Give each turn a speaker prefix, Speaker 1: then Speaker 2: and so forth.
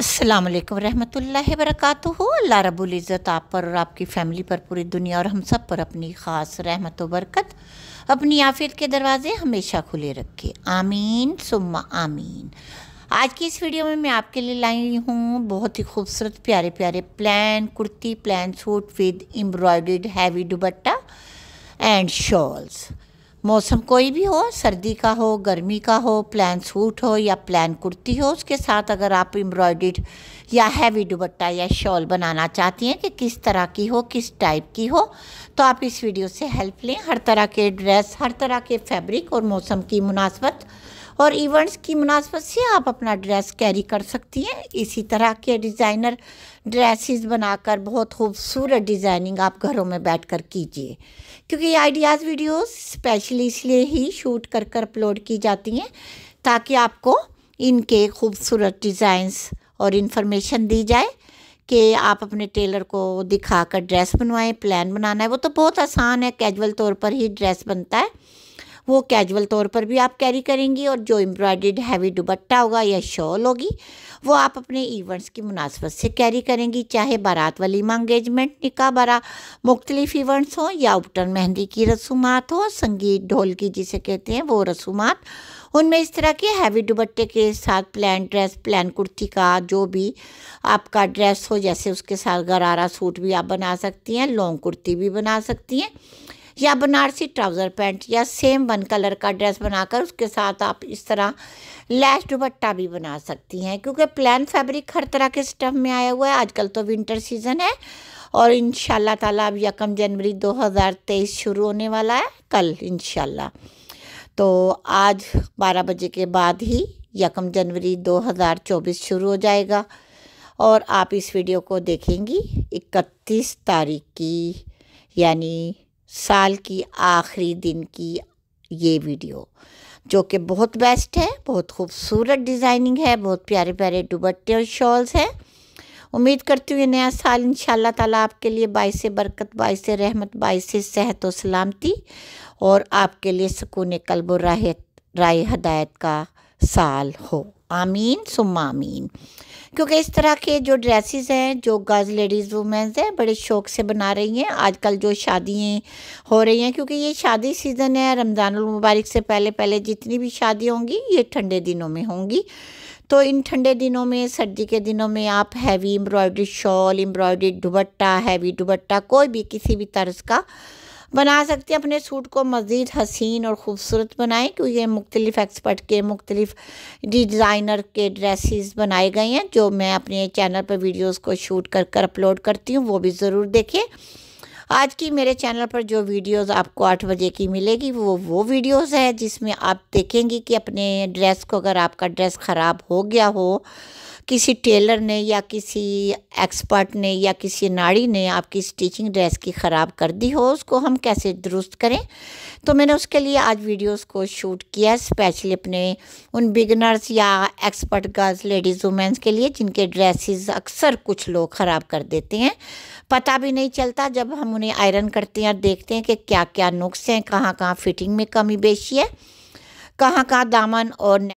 Speaker 1: अस्सलाम वालेकुम रहमतुल्लाहि वरकatuहू अल्लाह रब्बुल इज़्ज़त आप पर और आपकी फ़ैमिली पर पूरी दुनिया और हम सब पर अपनी ख़ास रहमत व बरकत अपनी आफियत के दरवाज़े हमेशा खुले रखे आमीन सुम्मा आमीन आज की इस वीडियो में मैं आपके लिए लाई हूँ बहुत ही खूबसूरत प्यारे प्यारे plain kurti plain suit with embroidered heavy dupatta and shawls मौसम कोई भी हो सर्दी का हो गर्मी का हो प्लान सूट हो या प्लान कुर्ती हो उसके साथ अगर आप एम्ब्रॉयड या हैवी दुबट्टा या शॉल बनाना चाहती हैं कि किस तरह की हो किस टाइप की हो तो आप इस वीडियो से हेल्प लें हर तरह के ड्रेस हर तरह के फैब्रिक और मौसम की मुनासबत और इवेंट्स की मुनासबत से आप अपना ड्रेस कैरी कर सकती हैं इसी तरह के डिज़ाइनर ड्रेसेस बनाकर बहुत खूबसूरत डिज़ाइनिंग आप घरों में बैठकर कीजिए क्योंकि ये आइडियाज़ वीडियोस स्पेशली इसलिए ही शूट कर कर अपलोड की जाती हैं ताकि आपको इनके खूबसूरत डिज़ाइंस और इन्फॉर्मेशन दी जाए कि आप अपने टेलर को दिखा कर ड्रेस बनवाएं प्लान बनाना है वो तो बहुत आसान है कैजुअल तौर पर ही ड्रेस बनता है वो कैजुअल तौर पर भी आप कैरी करेंगी और जो एम्ब्रॉयड हैवी दुबट्टा होगा या शॉल होगी वो आप अपने इवेंट्स की मुनासबत से कैरी करेंगी चाहे बारात वलीमा मंगेजमेंट निका बारा मुख्तलिफ इवेंट्स हों या उपटन मेहंदी की रसूमात हो संगीत ढोल की जिसे कहते हैं वो रसूमात उनमें इस तरह के हैवी दुबट्टे के साथ प्लान ड्रेस प्लान कुर्ती का जो भी आपका ड्रेस हो जैसे उसके साथ गरारा सूट भी आप बना सकती हैं लॉन्ग कुर्ती भी बना सकती हैं या बनारसी ट्राउज़र पैंट या सेम वन कलर का ड्रेस बनाकर उसके साथ आप इस तरह लैस दुपट्टा भी बना सकती हैं क्योंकि प्लान फैब्रिक हर तरह के स्टफ में आया हुआ है आजकल तो विंटर सीज़न है और इन ताला अब यकम जनवरी 2023 शुरू होने वाला है कल इन तो आज 12 बजे के बाद ही यकम जनवरी 2024 शुरू हो जाएगा और आप इस वीडियो को देखेंगी इकतीस तारीख की यानी साल की आखिरी दिन की ये वीडियो जो कि बहुत बेस्ट है बहुत खूबसूरत डिज़ाइनिंग है बहुत प्यारे प्यारे दुबट्टे और शॉल्स हैं उम्मीद करती हूँ ये नया साल इन ताला आपके लिए बाईस बरकत बाईस रहमत बाईस सेहत और सलामती और आपके लिए सुकून कल्ब राय हदायत का साल हो आमीन सुम आमीन क्योंकि इस तरह के जो ड्रेसेस हैं जो गर्ल्स लेडीज़ वुमेंस हैं बड़े शौक से बना रही हैं आजकल जो शादियाँ हो रही हैं क्योंकि ये शादी सीज़न है रमज़ानुल मुबारक से पहले पहले जितनी भी शादी होंगी ये ठंडे दिनों में होंगी तो इन ठंडे दिनों में सर्दी के दिनों में आप heavy embroidery shawl embroidery dupatta heavy dupatta कोई भी किसी भी तर्ज का बना सकते हैं अपने सूट को मज़ीद हसीन और ख़ूबसूरत बनाएं क्योंकि मुख्तलिफ एक्सपर्ट के मुख्तलिफ डिज़ाइनर के ड्रेसेस बनाए गए हैं जो मैं अपने चैनल पर वीडियोस को शूट कर कर अपलोड करती हूँ वो भी ज़रूर देखें आज की मेरे चैनल पर जो वीडियोस आपको आठ बजे की मिलेगी वो वो वीडियोस है जिसमें आप देखेंगी कि अपने ड्रेस को अगर आपका ड्रेस ख़राब हो गया हो किसी टेलर ने या किसी एक्सपर्ट ने या किसी नाड़ी ने आपकी स्टिचिंग ड्रेस की ख़राब कर दी हो उसको हम कैसे दुरुस्त करें तो मैंने उसके लिए आज वीडियोस को शूट किया स्पेशली अपने उन बिगनर्स या एक्सपर्ट गर्ल्स लेडीज़ वुमेंस के लिए जिनके ड्रेसेस अक्सर कुछ लोग ख़राब कर देते हैं पता भी नहीं चलता जब हम उन्हें आयरन करते हैं और देखते हैं कि क्या क्या नुक्स हैं कहाँ कहाँ फिटिंग में कमी बेशी है कहाँ कहाँ दामन और